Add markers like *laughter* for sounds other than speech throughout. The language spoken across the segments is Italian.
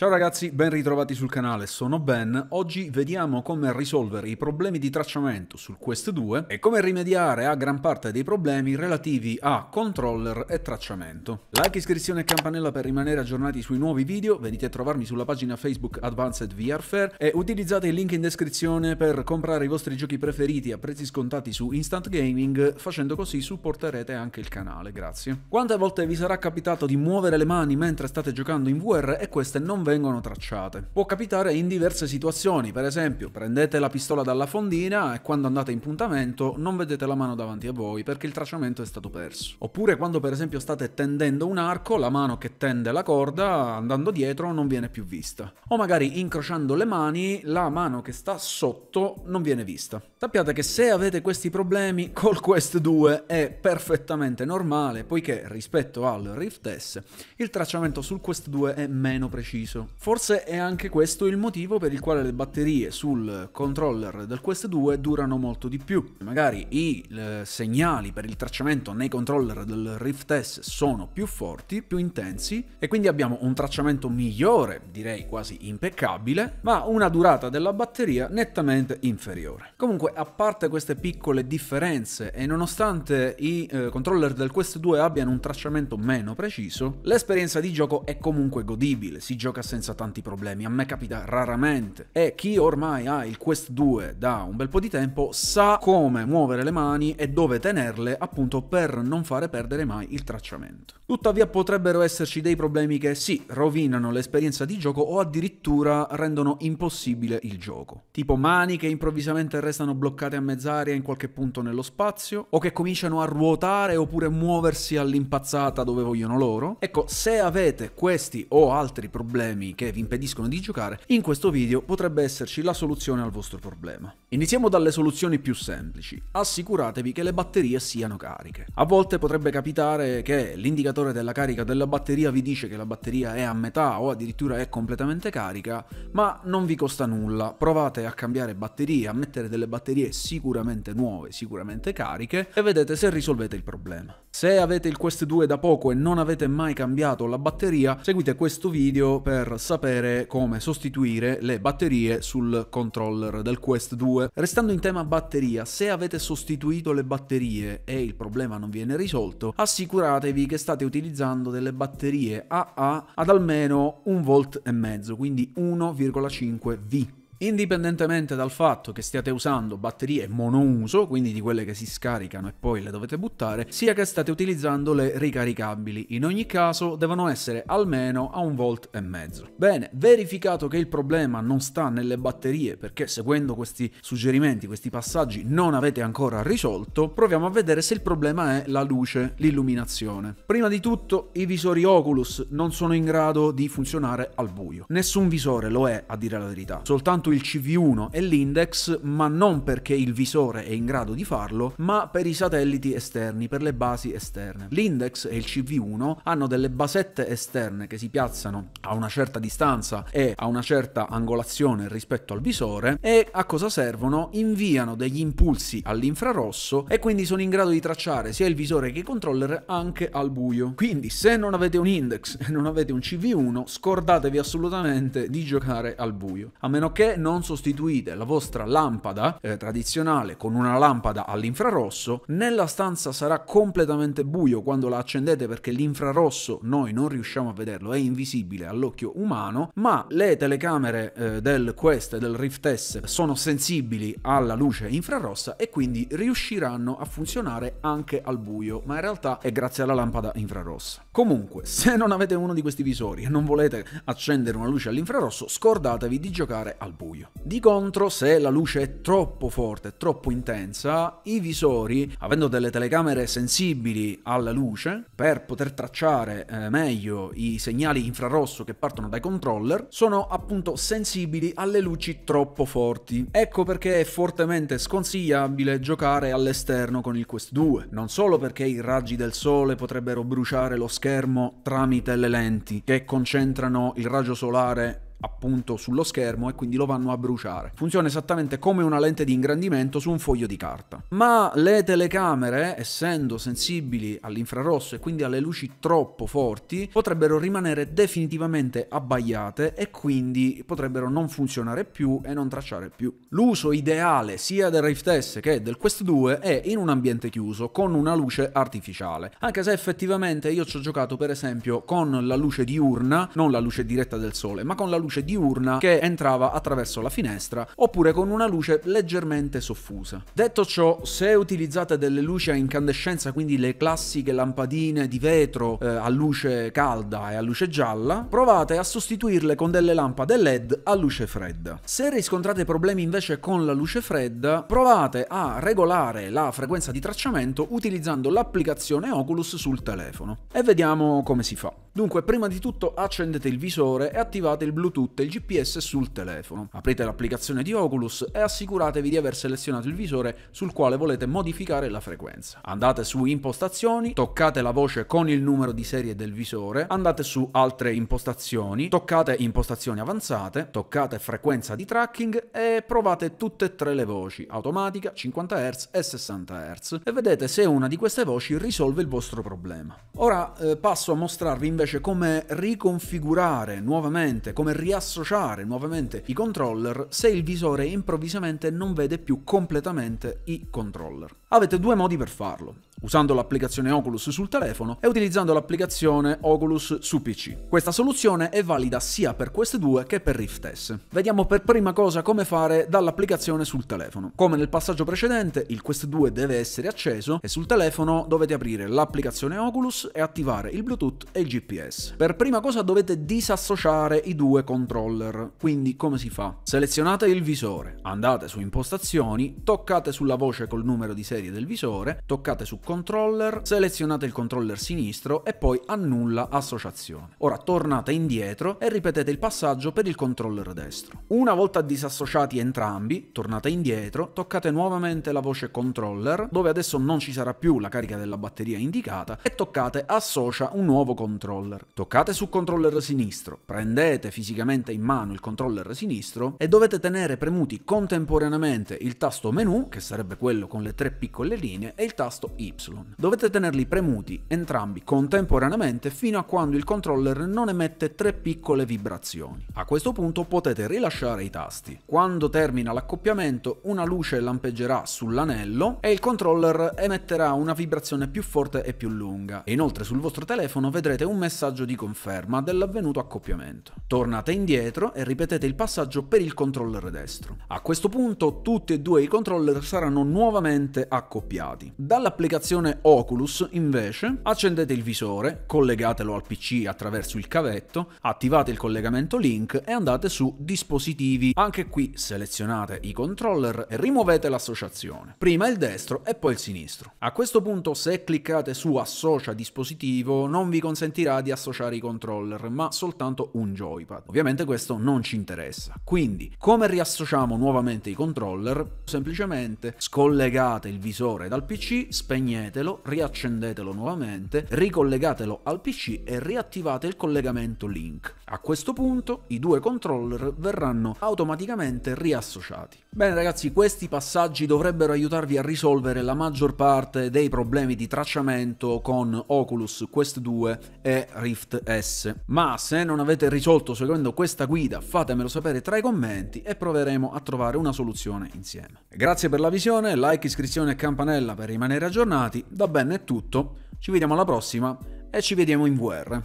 Ciao ragazzi, ben ritrovati sul canale, sono Ben. Oggi vediamo come risolvere i problemi di tracciamento sul Quest 2 e come rimediare a gran parte dei problemi relativi a controller e tracciamento. Like, iscrizione e campanella per rimanere aggiornati sui nuovi video, venite a trovarmi sulla pagina Facebook Advanced VR Fair e utilizzate il link in descrizione per comprare i vostri giochi preferiti a prezzi scontati su Instant Gaming, facendo così supporterete anche il canale, grazie. Quante volte vi sarà capitato di muovere le mani mentre state giocando in VR e queste non ve vengono tracciate. Può capitare in diverse situazioni, per esempio prendete la pistola dalla fondina e quando andate in puntamento non vedete la mano davanti a voi perché il tracciamento è stato perso. Oppure quando per esempio state tendendo un arco, la mano che tende la corda andando dietro non viene più vista. O magari incrociando le mani, la mano che sta sotto non viene vista. Sappiate che se avete questi problemi *laughs* col Quest 2 è perfettamente normale poiché rispetto al Rift S il tracciamento sul Quest 2 è meno preciso braccio. Forse è anche questo il motivo per il quale le batterie sul controller del Quest 2 durano molto di più. Magari i eh, segnali per il tracciamento nei controller del Rift S sono più forti, più intensi e quindi abbiamo un tracciamento migliore, direi quasi impeccabile, ma una durata della batteria nettamente inferiore. Comunque, a parte queste piccole differenze e nonostante i eh, controller del Quest 2 abbiano un tracciamento meno preciso, l'esperienza di gioco è comunque godibile, si gioca senza tanti problemi, a me capita raramente e chi ormai ha il Quest 2 da un bel po' di tempo sa come muovere le mani e dove tenerle appunto per non fare perdere mai il tracciamento. Tuttavia potrebbero esserci dei problemi che sì, rovinano l'esperienza di gioco o addirittura rendono impossibile il gioco, tipo mani che improvvisamente restano bloccate a mezz'aria in qualche punto nello spazio o che cominciano a ruotare oppure muoversi all'impazzata dove vogliono loro. Ecco, se avete questi o altri problemi problemi che vi impediscono di giocare, in questo video potrebbe esserci la soluzione al vostro problema. Iniziamo dalle soluzioni più semplici. Assicuratevi che le batterie siano cariche. A volte potrebbe capitare che l'indicatore della carica della batteria vi dice che la batteria è a metà o addirittura è completamente carica, ma non vi costa nulla. Provate a cambiare batterie, a mettere delle batterie sicuramente nuove, sicuramente cariche e vedete se risolvete il problema. Se avete il Quest 2 da poco e non avete mai cambiato la batteria, seguite questo video per per sapere come sostituire le batterie sul controller del Quest 2. Restando in tema batteria, se avete sostituito le batterie e il problema non viene risolto, assicuratevi che state utilizzando delle batterie AA ad almeno 1,5 V, quindi 1,5 V. Indipendentemente dal fatto che stiate usando batterie monouso, quindi di quelle che si scaricano e poi le dovete buttare, sia che state utilizzando le ricaricabili. In ogni caso devono essere almeno a un volt e mezzo. Bene, verificato che il problema non sta nelle batterie, perché seguendo questi suggerimenti, questi passaggi non avete ancora risolto, proviamo a vedere se il problema è la luce, l'illuminazione. Prima di tutto i visori Oculus non sono in grado di funzionare al buio. Nessun visore lo è, a dire la verità. Soltanto soltanto il CV1 e l'index, ma non perché il visore è in grado di farlo, ma per i satelliti esterni, per le basi esterne. L'index e il CV1 hanno delle basette esterne che si piazzano a una certa distanza e a una certa angolazione rispetto al visore e a cosa servono? Inviano degli impulsi all'infrarosso e quindi sono in grado di tracciare sia il visore che i controller anche al buio. Quindi se non avete un index e non avete un CV1 scordatevi assolutamente di giocare al buio, a meno che non sostituite la vostra lampada eh, tradizionale con una lampada all'infrarosso, nella stanza sarà completamente buio quando la accendete perché l'infrarosso noi non riusciamo a vederlo, è invisibile all'occhio umano, ma le telecamere eh, del Quest e del Rift S sono sensibili alla luce infrarossa e quindi riusciranno a funzionare anche al buio, ma in realtà è grazie alla lampada infrarossa. Comunque, *laughs* se non avete uno di questi visori e non volete accendere una luce all'infrarosso, scordatevi di giocare al buio buio. Di contro, se la luce è troppo forte, troppo intensa, i visori, avendo delle telecamere sensibili alla luce, per poter tracciare eh, meglio i segnali infrarosso che partono dai controller, sono appunto sensibili alle luci troppo forti. Ecco perché è fortemente sconsigliabile giocare all'esterno con il Quest 2, non solo perché i raggi del sole potrebbero bruciare lo schermo tramite le lenti che concentrano il raggio solare appunto sullo schermo e quindi lo vanno a bruciare. Funziona esattamente come una lente di ingrandimento su un foglio di carta. Ma le telecamere, essendo sensibili all'infrarosso e quindi alle luci troppo forti, potrebbero rimanere definitivamente abbagliate e quindi potrebbero non funzionare più e non tracciare più. L'uso ideale sia del Rift S che del Quest 2 è in un ambiente chiuso con una luce artificiale, anche se effettivamente io ci ho giocato per esempio con la luce diurna, non la luce diretta del sole, ma con la luce luce diurna che entrava attraverso la finestra oppure con una luce leggermente soffusa. Detto ciò, se utilizzate delle luci a incandescenza, quindi le classiche lampadine di vetro eh, a luce calda e a luce gialla, provate a sostituirle con delle lampade LED a luce fredda. Se riscontrate problemi invece con la luce fredda, provate a regolare la frequenza di tracciamento utilizzando l'applicazione Oculus sul telefono e vediamo come si fa. Dunque, prima di tutto accendete il visore e attivate il Bluetooth e il GPS sul telefono. Aprite l'applicazione di Oculus e assicuratevi di aver selezionato il visore sul quale volete modificare la frequenza. Andate su Impostazioni, toccate la voce con il numero di serie del visore, andate su Altre impostazioni, toccate Impostazioni avanzate, toccate Frequenza di tracking e provate tutte e tre le voci, automatica, 50 Hz e 60 Hz, e vedete se una di queste voci risolve il vostro problema. Ora eh, passo a mostrarvi invece invece come riconfigurare nuovamente, come riassociare nuovamente i controller se il visore improvvisamente non vede più completamente i controller. Avete due modi per farlo usando l'applicazione Oculus sul telefono e utilizzando l'applicazione Oculus su PC. Questa soluzione è valida sia per Quest 2 che per Rift S. Vediamo per prima cosa come fare dall'applicazione sul telefono. Come nel passaggio precedente, il Quest 2 deve essere acceso e sul telefono dovete aprire l'applicazione Oculus e attivare il Bluetooth e il GPS. Per prima cosa dovete disassociare i due controller, quindi come si fa? Selezionate il visore, andate su impostazioni, toccate sulla voce col numero di serie del visore, toccate su controller, selezionate il controller sinistro e poi annulla associazione. Ora tornate indietro e ripetete il passaggio per il controller destro. Una volta disassociati entrambi, tornate indietro, toccate nuovamente la voce controller, dove adesso non ci sarà più la carica della batteria indicata, e toccate associa un nuovo controller. Toccate su controller sinistro, prendete fisicamente in mano il controller sinistro e dovete tenere premuti contemporaneamente il tasto menu, che sarebbe quello con le tre piccole linee, e il tasto Y. Dovete tenerli premuti entrambi contemporaneamente fino a quando il controller non emette tre piccole vibrazioni. A questo punto potete rilasciare i tasti. Quando termina l'accoppiamento una luce lampeggerà sull'anello e il controller emetterà una vibrazione più forte e più lunga. E inoltre sul vostro telefono vedrete un messaggio di conferma dell'avvenuto accoppiamento. Tornate indietro e ripetete il passaggio per il controller destro. A questo punto tutti e due i controller saranno nuovamente accoppiati. Dall'applicazione stazione Oculus, invece, accendete il visore, collegatelo al PC attraverso il cavetto, attivate il collegamento link e andate su dispositivi. Anche qui selezionate i controller e rimuovete l'associazione. Prima il destro e poi il sinistro. A questo punto se cliccate su associa dispositivo non vi consentirà di associare i controller, ma soltanto un joypad. Ovviamente questo non ci interessa. Quindi, come riassociamo nuovamente i controller? Semplicemente scollegate il visore dal PC, spegnete spegnetelo, riaccendetelo nuovamente, ricollegatelo al PC e riattivate il collegamento link. A questo punto i due controller verranno automaticamente riassociati. Bene ragazzi, questi passaggi dovrebbero aiutarvi a risolvere la maggior parte dei problemi di tracciamento con Oculus Quest 2 e Rift S. Ma se non avete risolto seguendo questa guida, fatemelo sapere tra i commenti e proveremo a trovare una soluzione insieme. Grazie per la visione, like, iscrizione e campanella per rimanere aggiornati aggiornati. Da Ben è tutto, ci vediamo alla prossima e ci vediamo in VR.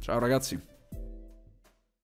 Ciao ragazzi!